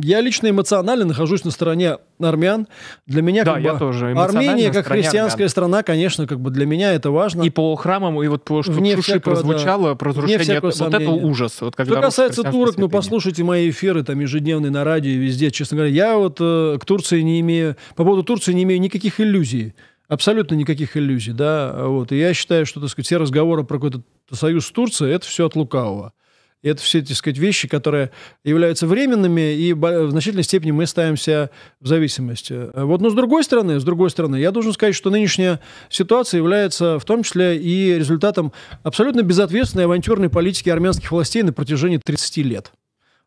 я лично эмоционально нахожусь на стороне армян. Для меня да, как я тоже Армения как христианская армян. страна, конечно, как бы для меня это важно. И по храмам, и вот по что Вне Шуши всякого, прозвучало, да. про разрушение, вот сомнения. это ужас. Вот, когда Что касается турок, святыни. ну послушайте мои эфиры там ежедневные на радио и везде, честно говоря, я вот э, к Турции не имею, по поводу Турции не имею никаких иллюзий. Абсолютно никаких иллюзий, да, вот. И я считаю, что, так сказать, все разговоры про какой-то союз с Турцией, это все от лукавого. И это все, так сказать, вещи, которые являются временными, и в значительной степени мы ставимся в зависимости. Вот, но с другой стороны, с другой стороны, я должен сказать, что нынешняя ситуация является в том числе и результатом абсолютно безответственной авантюрной политики армянских властей на протяжении 30 лет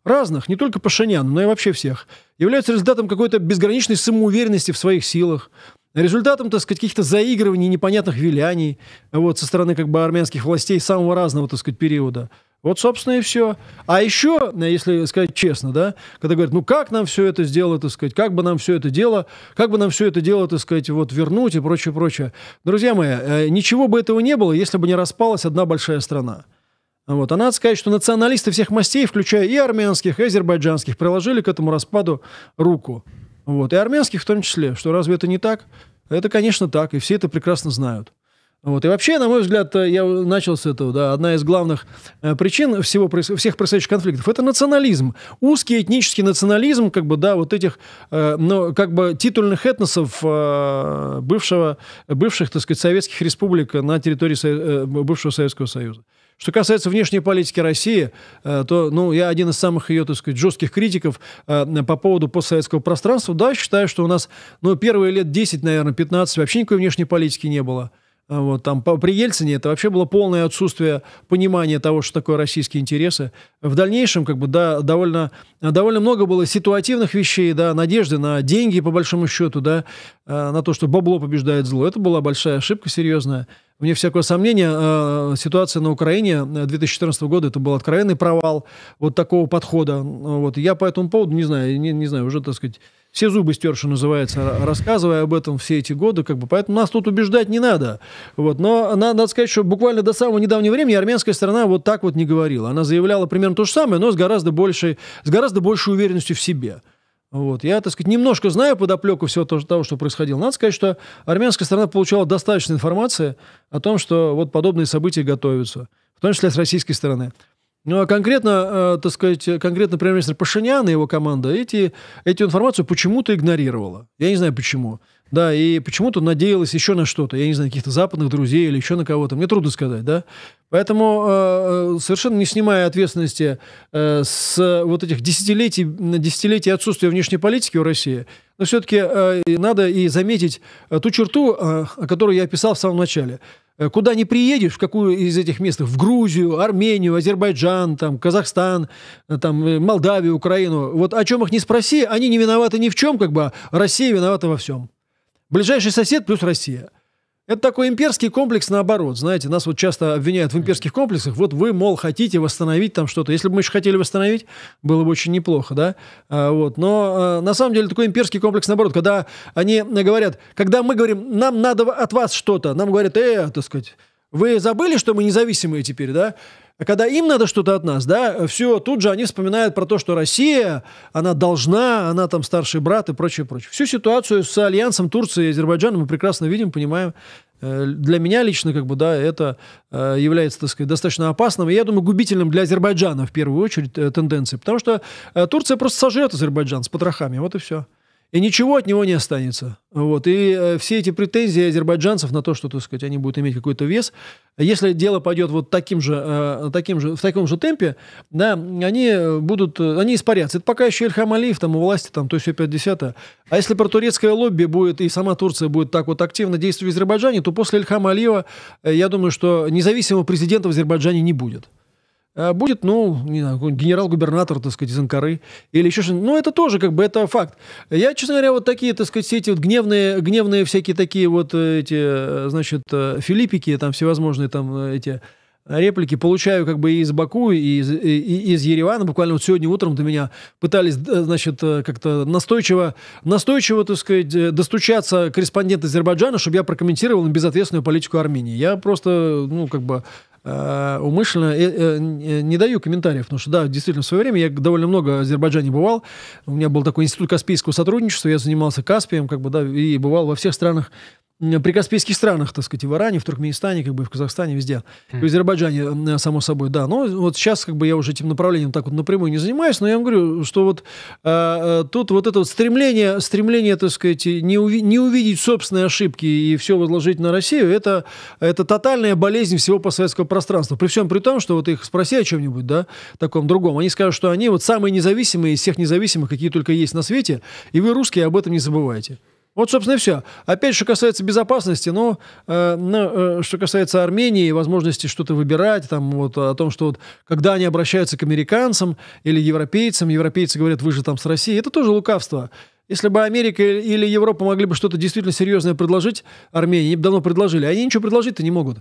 разных, не только Пашинян, но и вообще всех, является результатом какой-то безграничной самоуверенности в своих силах, результатом, так сказать, каких-то заигрываний, непонятных виляний вот, со стороны как бы армянских властей самого разного, так сказать, периода. Вот, собственно, и все. А еще, если сказать честно, да, когда говорят, ну как нам все это сделать, так сказать, как бы нам все это дело, как бы нам все это дело, так сказать, вот вернуть и прочее, прочее. Друзья мои, э, ничего бы этого не было, если бы не распалась одна большая страна. Вот. А надо сказать, что националисты всех мастей, включая и армянских, и азербайджанских, приложили к этому распаду руку. Вот. И армянских в том числе. Что разве это не так? Это, конечно, так, и все это прекрасно знают. Вот. И вообще, на мой взгляд, э, я начал с этого, да, одна из главных э, причин всего, всех происходящих конфликтов – это национализм. Узкий этнический национализм, как бы, да, вот этих, э, ну, как бы титульных этносов э, бывшего, бывших, так сказать, советских республик на территории бывшего Советского Союза. Что касается внешней политики России, то ну, я один из самых ее, так сказать, жестких критиков по поводу постсоветского пространства. Да, считаю, что у нас ну, первые лет 10, наверное, 15 вообще никакой внешней политики не было. А, вот, там, при Ельцине это вообще было полное отсутствие понимания того, что такое российские интересы. В дальнейшем, как бы, да, довольно, довольно много было ситуативных вещей, да, надежды на деньги, по большому счету, да, а, на то, что бабло побеждает зло. Это была большая ошибка серьезная. У меня всякое сомнение. А, ситуация на Украине 2014 года, это был откровенный провал вот такого подхода. Вот, я по этому поводу, не знаю, не, не знаю, уже, так сказать, все зубы стерши, называется, рассказывая об этом все эти годы, как бы, поэтому нас тут убеждать не надо. Вот, но надо, надо сказать, что буквально до самого недавнего времени армянская сторона вот так вот не говорила. Она заявляла примерно то же самое, но с гораздо большей, с гораздо большей уверенностью в себе. Вот. Я, так сказать, немножко знаю подоплеку всего того, что происходило. Надо сказать, что армянская сторона получала достаточно информации о том, что вот подобные события готовятся, в том числе с российской стороны. Ну, а конкретно, э, так сказать, конкретно премьер-министр Пашинян и его команда эти, эту информацию почему-то игнорировала. Я не знаю почему. Да, и почему-то надеялась еще на что-то. Я не знаю, каких-то западных друзей или еще на кого-то. Мне трудно сказать, да. Поэтому э, э, совершенно не снимая ответственности э, с вот этих десятилетий, десятилетий отсутствия внешней политики в России, но все-таки э, надо и заметить э, ту черту, э, которую я описал в самом начале. Э, куда не приедешь, в какую из этих мест, в Грузию, Армению, Азербайджан, там, Казахстан, там, Молдавию, Украину, вот о чем их не спроси, они не виноваты ни в чем, как бы, а Россия виновата во всем. Ближайший сосед плюс Россия. Это такой имперский комплекс наоборот. Знаете, нас вот часто обвиняют в имперских комплексах. Вот вы, мол, хотите восстановить там что-то. Если бы мы еще хотели восстановить, было бы очень неплохо, да? А, вот. Но а, на самом деле такой имперский комплекс наоборот. Когда они говорят, когда мы говорим, нам надо от вас что-то, нам говорят, э, так сказать, вы забыли, что мы независимые теперь, да? А когда им надо что-то от нас, да, все, тут же они вспоминают про то, что Россия, она должна, она там старший брат и прочее, прочее. Всю ситуацию с альянсом Турции и Азербайджана мы прекрасно видим, понимаем. Э, для меня лично, как бы, да, это э, является, так сказать, достаточно опасным, и, я думаю, губительным для Азербайджана в первую очередь э, тенденцией, потому что Турция просто сожрет Азербайджан с потрохами, вот и все и ничего от него не останется. Вот. И э, все эти претензии азербайджанцев на то, что, так сказать, они будут иметь какой-то вес, если дело пойдет вот таким же, э, таким же, в таком же темпе, да, они будут, они испарятся. Это пока еще Ильхам Алиев там у власти, там, то есть все 50 -е. А если про турецкое лобби будет, и сама Турция будет так вот активно действовать в Азербайджане, то после Ильхама Алиева, э, я думаю, что независимого президента в Азербайджане не будет. А будет, ну, не знаю, генерал-губернатор, так сказать, из Анкары или еще что-нибудь. Ну, это тоже, как бы, это факт. Я, честно говоря, вот такие, так сказать, все эти вот гневные, гневные всякие такие вот э, эти, э, значит, э, филиппики, там всевозможные там эти реплики получаю как бы и из Баку, и из, и, из Еревана. Буквально вот сегодня утром до меня пытались, значит, как-то настойчиво, настойчиво, так сказать, достучаться корреспондент Азербайджана, чтобы я прокомментировал безответственную политику Армении. Я просто, ну, как бы Э, умышленно э, э, не даю комментариев, потому что, да, действительно, в свое время я довольно много в Азербайджане бывал. У меня был такой институт каспийского сотрудничества, я занимался Каспием, как бы, да, и бывал во всех странах прикаспийских странах, так сказать, и в Иране, в Туркменистане, как бы, в Казахстане, везде, mm. в Азербайджане, э, само собой, да. Но вот сейчас, как бы, я уже этим направлением так вот напрямую не занимаюсь, но я вам говорю, что вот э, э тут вот это вот стремление, стремление, так сказать, не, уви- не увидеть собственные ошибки и все возложить на Россию, это, это тотальная болезнь всего постсоветского пространства. При всем при том, что вот их спроси о чем-нибудь, да, таком другом, они скажут, что они вот самые независимые из всех независимых, какие только есть на свете, и вы, русские, об этом не забывайте. Вот, собственно, и все. Опять, что касается безопасности, ну, э, ну э, что касается Армении, возможности что-то выбирать, там, вот, о том, что вот, когда они обращаются к американцам или европейцам, европейцы говорят, вы же там с Россией, это тоже лукавство. Если бы Америка или Европа могли бы что-то действительно серьезное предложить Армении, они бы давно предложили. А они ничего предложить-то не могут.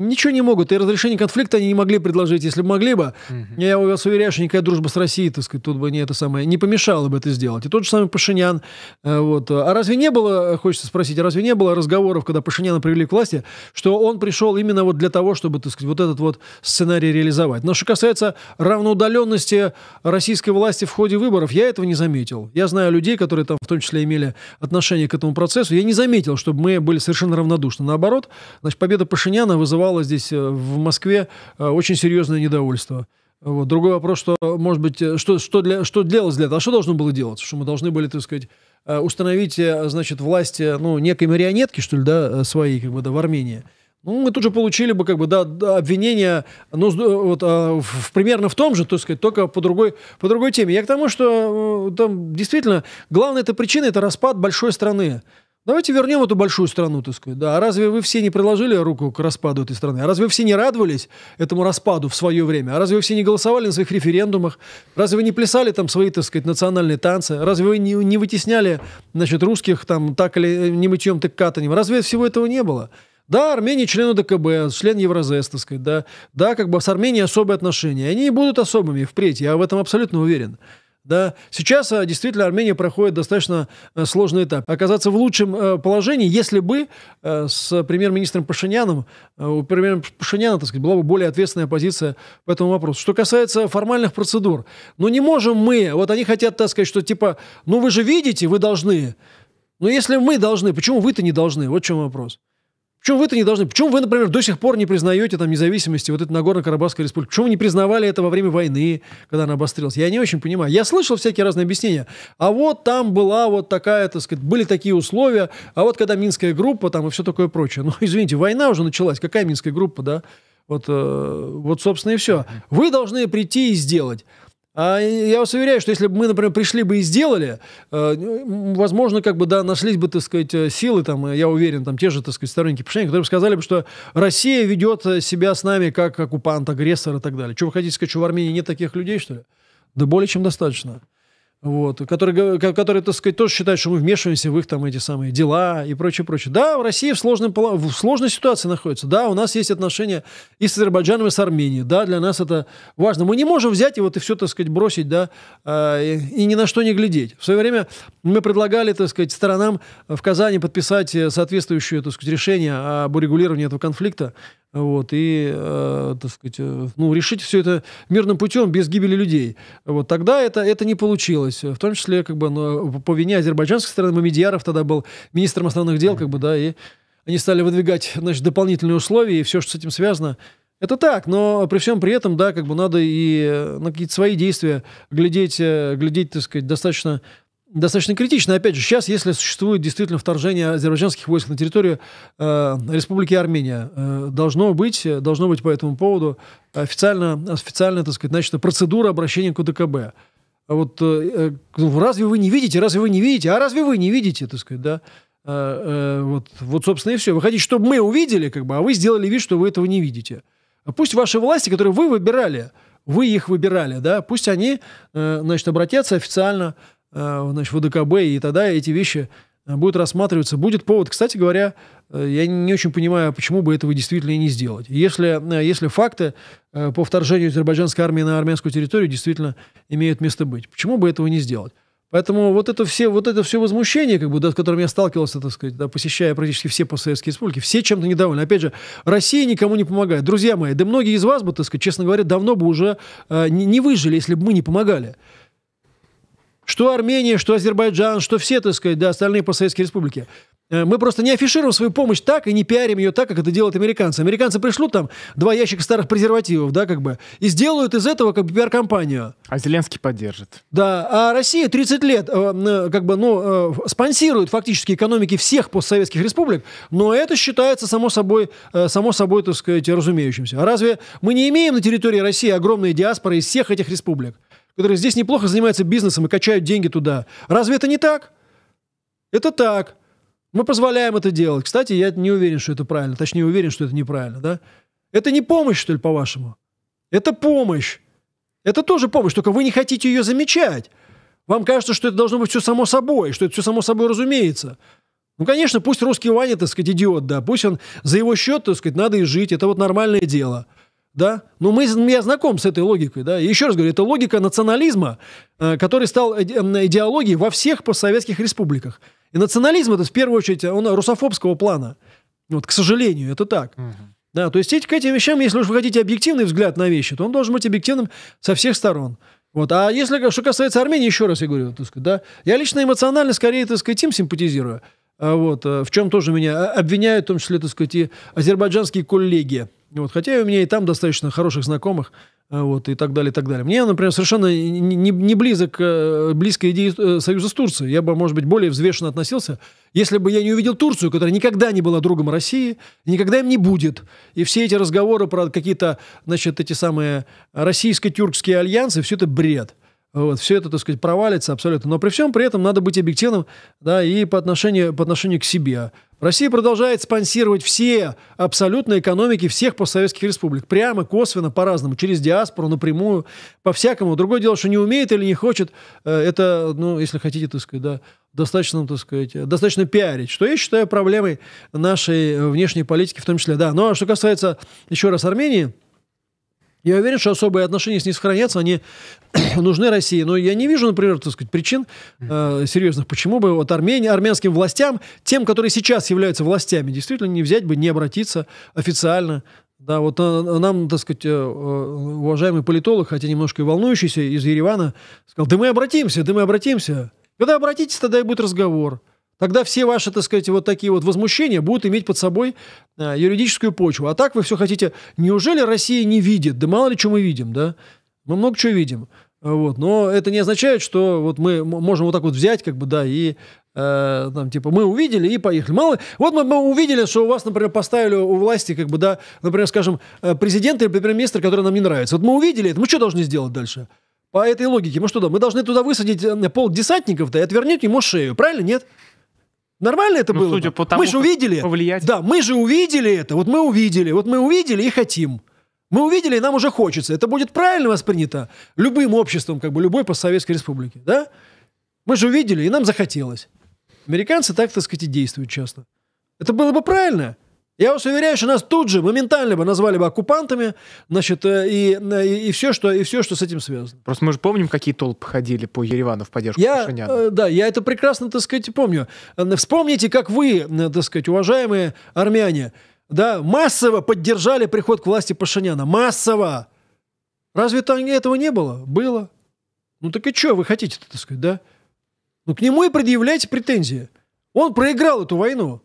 Ничего не могут. И разрешение конфликта они не могли предложить. Если бы могли бы, угу. я вас уверяю, что никакая дружба с Россией, так сказать, тут бы не это самое, не помешало бы это сделать. И тот же самый Пашинян. Э, вот. А разве не было, хочется спросить, а разве не было разговоров, когда Пашиняна привели к власти, что он пришел именно вот для того, чтобы, так сказать, вот этот вот сценарий реализовать? Но что касается равноудаленности российской власти в ходе выборов, я этого не заметил. Я знаю людей, которые там в том числе имели отношение к этому процессу. Я не заметил, чтобы мы были совершенно равнодушны. Наоборот, значит, победа Пашиняна вызывала вызывало здесь э, в Москве э, очень серьезное недовольство. Вот. Другой вопрос, что, может быть, э, что, что, для, что делалось для этого, а что должно было делаться, что мы должны были, так сказать, установить, значит, власти, ну, некой марионетки, что ли, да, своей, как бы, да, в Армении. Ну, мы тут же получили бы, как бы, да, да обвинение, ну, вот, а, в, примерно в том же, так сказать, только по другой, по другой теме. Я к тому, что там действительно главная эта причина – это распад большой страны. Давайте вернем эту большую страну, так сказать. Да, а разве вы все не приложили руку к распаду этой страны? А разве все не радовались этому распаду в свое время? А разве вы все не голосовали на своих референдумах? Разве вы не плясали там свои, так сказать, национальные танцы? Разве вы не, не вытесняли, значит, русских там так или э, не мытьем, так катанием? Разве всего этого не было? Да, Армения член ДКБ, член Евразес, так сказать, да. Да, как бы с Арменией особые отношения. Они и будут особыми впредь, я в этом абсолютно уверен. Да? Сейчас э, действительно Армения проходит достаточно э, сложный этап. Оказаться в лучшем э, положении, если бы с премьер-министром Пашиняном, у премьера Пашиняна, так сказать, была бы более ответственная позиция по этому вопросу. Что касается формальных процедур, ну не можем мы, вот они хотят, так сказать, что типа, ну вы же видите, вы должны. Но если мы должны, почему вы-то не должны? Вот в чем вопрос. Почему вы это не должны? Почему вы, например, до сих пор не признаете там независимости вот этой Нагорно-Карабахской республики? Почему вы не признавали это во время войны, когда она обострилась? Я не очень понимаю. Я слышал всякие разные объяснения. А вот там была вот такая, так сказать, были такие условия, а вот когда Минская группа там и все такое прочее. Ну, извините, война уже началась. Какая Минская группа, да? Вот, э, вот, собственно, и все. Вы должны прийти и сделать. А я вас уверяю, что если бы мы, например, пришли бы и сделали, э, возможно, как бы, да, нашлись бы, так сказать, э, силы, там, я уверен, там, те же, так сказать, сторонники Пашиняна, которые бы сказали бы, что Россия ведет э, себя с нами как оккупант, агрессор и так далее. Что вы хотите сказать, что в Армении нет таких людей, что ли? Да более чем достаточно вот, которые, которые, так сказать, тоже считают, что мы вмешиваемся в их там эти самые дела и прочее, прочее. Да, в России в, сложном, в сложной ситуации находится. Да, у нас есть отношения и с Азербайджаном, и с Арменией. Да, для нас это важно. Мы не можем взять и вот и все, так сказать, бросить, да, а, и ни на что не глядеть. В свое время мы предлагали, так сказать, сторонам в Казани подписать э, соответствующее, так сказать, решение об урегулировании этого конфликта вот, и, э, так сказать, э, ну, решить все это мирным путем, без гибели людей. Вот, тогда это, это не получилось. В том числе, как бы, ну, по вине азербайджанской стороны, Мамедьяров тогда был министром основных дел, как бы, да, и они стали выдвигать, значит, дополнительные условия и все, что с этим связано. Это так, но при всем при этом, да, как бы надо и э, на какие-то свои действия глядеть, э, глядеть, так сказать, достаточно достаточно критично. Опять же, сейчас, если существует действительно вторжение азербайджанских войск на территорию э, Республики Армения, э, должно быть, э, должно быть по этому поводу официально, официально, так сказать, значит, процедура обращения к УДКБ. А вот э, э ну, разве вы не видите, разве вы не видите, а разве вы не видите, так сказать, да? Э, э, вот, вот, собственно, и все. Вы хотите, чтобы мы увидели, как бы, а вы сделали вид, что вы этого не видите. А пусть ваши власти, которые вы выбирали, вы их выбирали, да, пусть они, э, значит, обратятся официально Э, значит, в ОДКБ, и тогда эти вещи э, будут рассматриваться. Будет повод, кстати говоря, э, я не очень понимаю, почему бы этого действительно и не сделать. Если, если факты по вторжению азербайджанской армии на армянскую территорию действительно имеют место быть, почему бы этого не сделать? Поэтому вот это все, вот это все возмущение, как бы, да, с которым я сталкивался, так сказать, да, посещая практически все постсоветские республики, все чем-то недовольны. Опять же, Россия никому не помогает. Друзья мои, да многие из вас бы, так сказать, честно говоря, давно бы уже э, не, не выжили, если бы мы не помогали что Армения, что Азербайджан, что все, так сказать, да, остальные постсоветские республики. Э, мы просто не афишируем свою помощь так и не пиарим ее так, как это делают американцы. Американцы пришлют там два ящика старых презервативов, да, как бы, и сделают из этого как бы пиар-компанию. А Зеленский поддержит. Да, а Россия 30 лет э, э, как бы, ну, спонсирует фактически экономики всех постсоветских республик, но это считается само собой, само собой, так сказать, разумеющимся. А разве мы не имеем на территории России огромные диаспоры из всех этих республик? которые здесь неплохо занимаются бизнесом и качают деньги туда. Разве это не так? Это так. Мы позволяем это делать. Кстати, я не уверен, что это правильно. Точнее, уверен, что это неправильно. Да? Это не помощь, что ли, по-вашему? Это помощь. Это тоже помощь, только вы не хотите ее замечать. Вам кажется, что это должно быть все само собой, что это все само собой разумеется. Ну, конечно, пусть русский Ваня, так сказать, идиот, да, пусть он за его счет, так сказать, надо и жить, это вот нормальное дело да? Но ну, мы, я знаком с этой логикой, да? еще раз говорю, это логика национализма, э, который стал идеологией во всех постсоветских республиках. И национализм это в первую очередь он русофобского плана. Вот, к сожалению, это так. Угу. Да, то есть к этим вещам, если уж вы хотите объективный взгляд на вещи, то он должен быть объективным со всех сторон. Вот. А если, что касается Армении, еще раз я говорю, так сказать, да, я лично эмоционально скорее, так сказать, им симпатизирую. А вот, э, в чем тоже меня э, обвиняют, в том числе, так сказать, и азербайджанские коллеги. Вот, хотя у меня и там достаточно хороших знакомых, э, вот, и так далее, и так далее. Мне, например, совершенно не, не близок, э, близкая идея э, союза с Турцией. Я бы, может быть, более взвешенно относился, если бы я не увидел Турцию, которая никогда не была другом России, никогда им не будет. И все эти разговоры про какие-то, значит, эти самые российско-тюркские альянсы, все это бред. Вот, все это, так сказать, провалится абсолютно. Но при всем при этом надо быть объективным, да, и по отношению, по отношению к себе. Россия продолжает спонсировать все абсолютно экономики всех постсоветских республик. Прямо, косвенно, по-разному. Через диаспору, напрямую, по-всякому. Другое дело, что не умеет или не хочет. Э, это, ну, если хотите, так сказать, да, достаточно, ну, так сказать, достаточно пиарить, что я считаю проблемой нашей внешней политики в том числе. Да, ну а что касается, еще раз, Армении, я уверен, что особые отношения с ней сохранятся, они нужны России. Но я не вижу, например, так сказать, причин э, серьезных, почему бы вот Армении, армянским властям, тем, которые сейчас являются властями, действительно не взять бы, не обратиться официально. Да, вот э, э, нам, так сказать, э, уважаемый политолог, хотя немножко и волнующийся из Еревана, сказал, да мы обратимся, да мы обратимся. Когда обратитесь, тогда и будет разговор. Тогда все ваши, так сказать, вот такие вот возмущения будут иметь под собой э, юридическую почву. А так вы все хотите, неужели Россия не видит? Да мало ли что мы видим, да? Мы много чего видим. Вот. Но это не означает, что вот мы можем вот так вот взять, как бы, да, и э, там, типа, мы увидели и поехали. Мало, вот мы, мы увидели, что у вас, например, поставили у власти, как бы, да, например, скажем, э, президент или премьер министр который нам не нравится. Вот мы увидели это, мы что должны сделать дальше? По этой логике, мы что, да, мы должны туда высадить э, пол десантников, да, и отвернуть ему шею, правильно, нет? Нормально это ну, было? Судя по тому, мы же увидели. Повлиять. Да, мы же увидели это. Вот мы увидели. Вот мы увидели и хотим. Мы увидели, и нам уже хочется. Это будет правильно воспринято любым обществом, как бы любой постсоветской республики. Да? Мы же увидели, и нам захотелось. Американцы так, так сказать, и действуют часто. Это было бы правильно. Я вас уверяю, что нас тут же моментально бы назвали бы оккупантами, значит, э, э, и, и, и, все, что, и все, что с этим связано. Просто мы же помним, какие толпы ходили по Еревану в поддержку я, Пашиняна. Э, да, я это прекрасно, так сказать, помню. Вспомните, как вы, так сказать, уважаемые армяне, да, массово поддержали приход к власти Пашиняна. Массово! Разве там этого не было? Было. Ну так и что вы хотите, так сказать, да? Ну к нему и предъявляйте претензии. Он проиграл эту войну.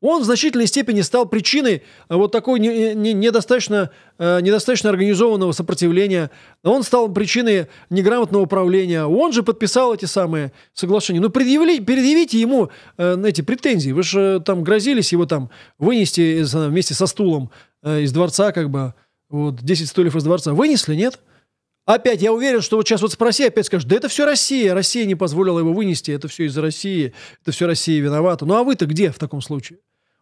Он в значительной степени стал причиной э, вот такой не, не, недостаточно, э, недостаточно организованного сопротивления. Он стал причиной неграмотного управления. Он же подписал эти самые соглашения. Ну, предъявили, предъявите ему э, эти претензии. Вы же э, там грозились его там вынести из, э, вместе со стулом э, из дворца, как бы, вот, 10 стульев из дворца. Вынесли, нет? Опять, я уверен, что вот сейчас вот спроси, опять скажешь, да это все Россия, Россия не позволила его вынести, это все из-за России, это все Россия виновата. Ну а вы-то где в таком случае?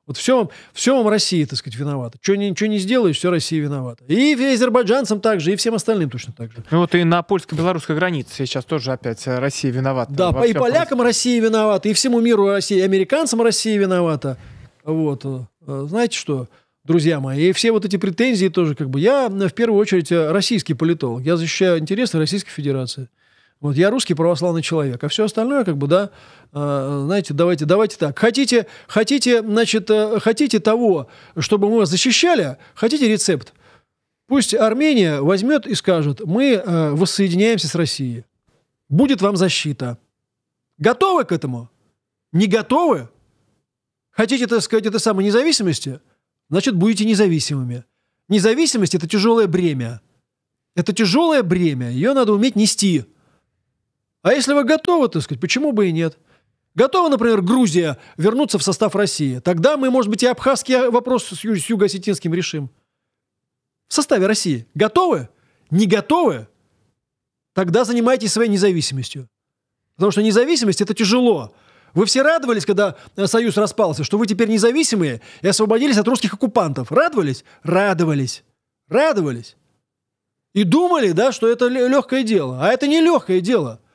Вот все вам, все вам Россия, так сказать, виновата. Что ни, ничего не сделаешь, все Россия виновата. И азербайджанцам также, и всем остальным точно так же. Ну вот и на польско-белорусской границе сейчас тоже опять э, Россия виновата. Да, и полякам просто. Россия виновата, и всему миру Россия, и американцам Россия виновата. Вот. Э, знаете что? друзья мои. И все вот эти претензии тоже как бы... Я, э, в первую очередь, российский политолог. Я защищаю интересы Российской Федерации. Вот я русский православный человек, а все остальное, как бы, да, а, знаете, давайте, давайте так. Хотите, хотите, значит, э, хотите того, чтобы мы вас защищали, хотите рецепт. Пусть Армения возьмет и скажет, мы э, воссоединяемся с Россией. Будет вам защита. Готовы к этому? Не готовы? Хотите, так сказать, это самой независимости? Значит, будете независимыми. Независимость – это тяжелое бремя. Это тяжелое бремя, ее надо уметь нести – а если вы готовы, так сказать, почему бы и нет? Готова, например, Грузия вернуться в состав России? Тогда мы, может быть, и абхазский вопрос с, ю- с юго-осетинским решим. В составе России. Готовы? Не готовы? Тогда занимайтесь своей независимостью. Потому что независимость – это тяжело. Вы все радовались, когда Союз распался, что вы теперь независимые и освободились от русских оккупантов. Радовались? Радовались. Радовались. И думали, да, что это легкое дело. А это не легкое дело –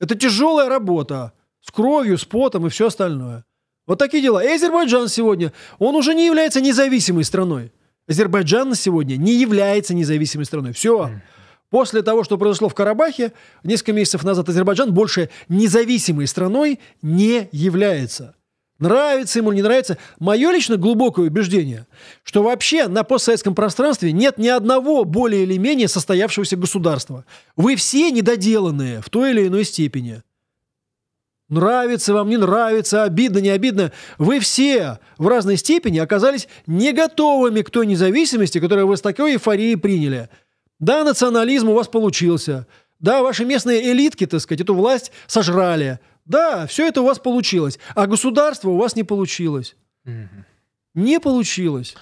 это тяжелая работа. С кровью, с потом и все остальное. Вот такие дела. И Азербайджан сегодня, он уже не является независимой страной. Азербайджан на сегодня не является независимой страной. Все. После того, что произошло в Карабахе, несколько месяцев назад Азербайджан больше независимой страной не является. Нравится ему или не нравится. Мое лично глубокое убеждение, что вообще на постсоветском пространстве нет ни одного более или менее состоявшегося государства. Вы все недоделанные в той или иной степени. Нравится вам, не нравится, обидно, не обидно. Вы все в разной степени оказались не готовыми к той независимости, которую вы с такой эйфорией приняли. Да, национализм у вас получился. Да, ваши местные элитки, так сказать, эту власть сожрали. Да, все это у вас получилось, а государство у вас не получилось. Угу. Не получилось.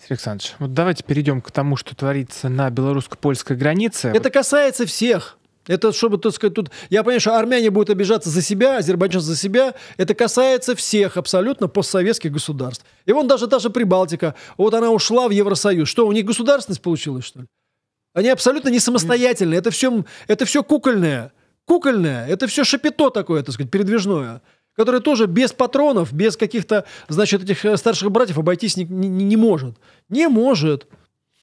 Сергей Александрович, вот давайте перейдем к тому, что творится на белорусско-польской границе. Это касается всех. Это чтобы, так сказать, тут... Я понимаю, что армяне будут обижаться за себя, азербайджан за себя. Это касается всех абсолютно постсоветских государств. И вон даже, даже Прибалтика. Вот она ушла в Евросоюз. Что, у них государственность получилась, что ли? Они абсолютно не самостоятельные. Это все, это все кукольное кукольное, это все шапито такое, так сказать, передвижное, которое тоже без патронов, без каких-то, значит, этих э, старших братьев обойтись не, не, не может. Не может.